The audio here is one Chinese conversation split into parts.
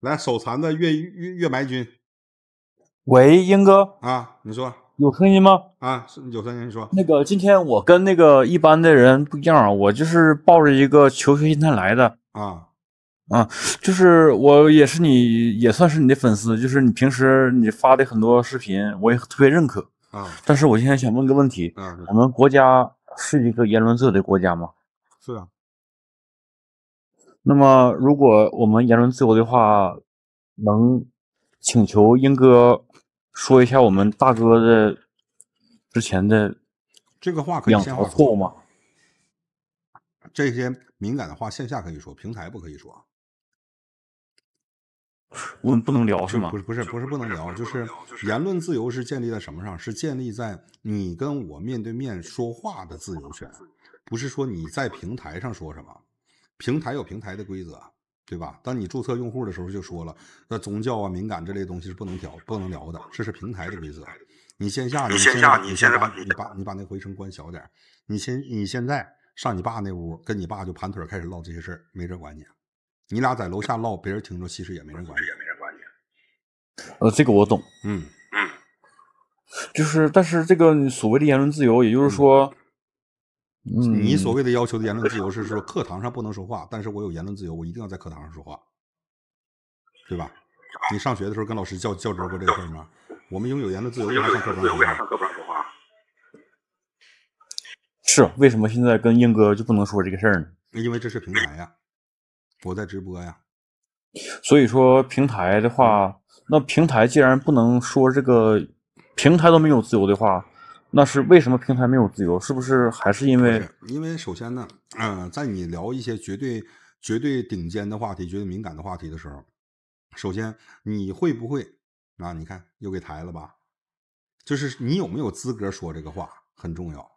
来，手残的月月月白君，喂，英哥啊，你说有声音吗？啊，有声音，你说那个今天我跟那个一般的人不一样啊，我就是抱着一个求学心态来的啊啊，就是我也是你，也算是你的粉丝，就是你平时你发的很多视频我也特别认可啊，但是我现在想问个问题，啊，我们国家是一个言论自由的国家吗？是啊。那么，如果我们言论自由的话，能请求英哥说一下我们大哥的之前的这个话可条错吗？这些敏感的话线下可以说，平台不可以说。我们不能聊是吗？不是不是不是不能聊，就是言论自由是建立在什么上？是建立在你跟我面对面说话的自由权，不是说你在平台上说什么。平台有平台的规则，对吧？当你注册用户的时候就说了，那宗教啊、敏感这类东西是不能调、不能聊的，这是平台的规则。你线下，你线下，你先把你爸，你把那回声关小点。你现你现在上你爸那屋，跟你爸就盘腿开始唠这些事儿，没人管你。你俩在楼下唠，别人听着其实也没人管你。呃，这个我懂。嗯嗯，就是，但是这个所谓的言论自由，也就是说。你所谓的要求的言论自由是说，课堂上不能说话，但是我有言论自由，我一定要在课堂上说话，对吧？你上学的时候跟老师较较真过这事儿吗？我们拥有言论自由，为啥上课不让上课说话？是为什么现在跟英哥就不能说这个事儿呢？因为这是平台呀，我在直播呀。所以说，平台的话，那平台既然不能说这个，平台都没有自由的话。那是为什么平台没有自由？是不是还是因为？因为首先呢，嗯，在你聊一些绝对、绝对顶尖的话题、绝对敏感的话题的时候，首先你会不会啊？你看又给抬了吧？就是你有没有资格说这个话很重要，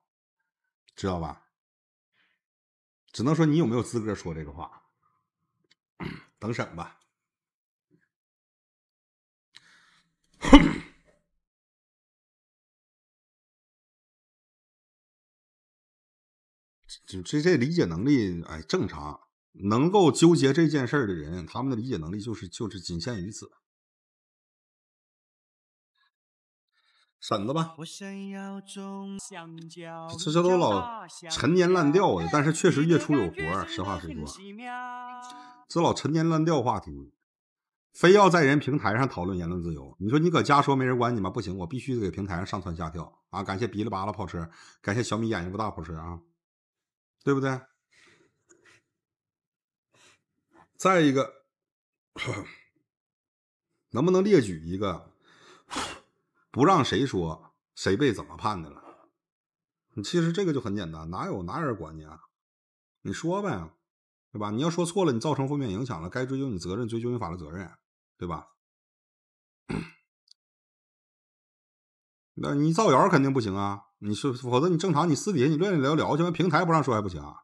知道吧？只能说你有没有资格说这个话，等 审吧。这这这理解能力，哎，正常。能够纠结这件事儿的人，他们的理解能力就是就是仅限于此。婶子吧。这这都老陈年烂调的，但是确实月初有活，实话实说。这老陈年烂调话题，非要在人平台上讨论言论自由。你说你搁家说没人管你吗？不行，我必须得给平台上上蹿下跳啊！感谢哔里吧啦跑车，感谢小米眼睛不大跑车啊！对不对？再一个，能不能列举一个不让谁说谁被怎么判的了？你其实这个就很简单，哪有哪人管你啊？你说呗，对吧？你要说错了，你造成负面影响了，该追究你责任，追究你法律责任，对吧？那你造谣肯定不行啊。你是否则你正常，你私底下你乱聊聊去，完平台不让说还不行啊？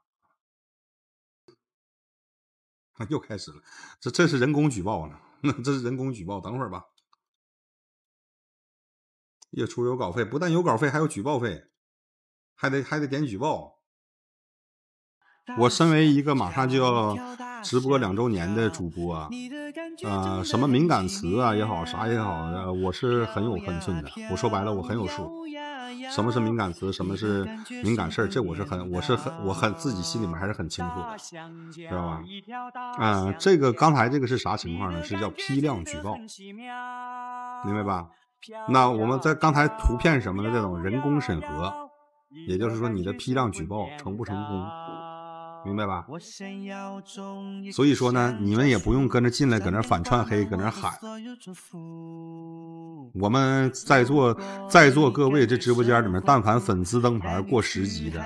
又开始了，这这是人工举报呢，这是人工举报。等会儿吧。月初有稿费，不但有稿费，还有举报费，还得还得点举报。我身为一个马上就要直播两周年的主播啊，什么敏感词啊也好，啥也好，我是很有分寸的。我说白了，我很有数。什么是敏感词？什么是敏感事儿？这我是很，我是很，我很自己心里面还是很清楚的，知道吧？啊，这个刚才这个是啥情况呢？是叫批量举报，明白吧？那我们在刚才图片什么的这种人工审核，也就是说你的批量举报成不成功？明白吧？所以说呢，你们也不用跟着进来，搁那反串黑，搁那喊。我们在座在座各位，这直播间里面，但凡粉丝灯牌过十级的，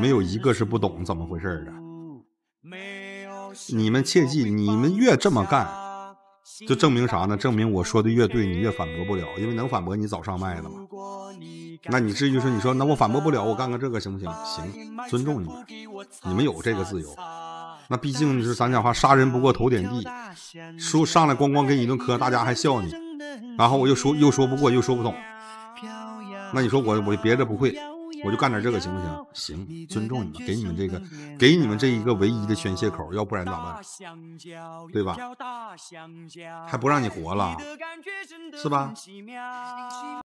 没有一个是不懂怎么回事的。你们切记，你们越这么干，就证明啥呢？证明我说的越对，你越反驳不了，因为能反驳你早上麦了嘛。那你至于说你说那我反驳不了，我干个这个行不行？行，尊重你们，你们有这个自由。那毕竟你是咱讲话，杀人不过头点地，说上来咣咣给你一顿磕，大家还笑你。然后我又说又说不过，又说不通。那你说我我别的不会，我就干点这个行不行？行，尊重你们，给你们这个，给你们这一个唯一的宣泄口，要不然咋办？对吧？还不让你活了，是吧？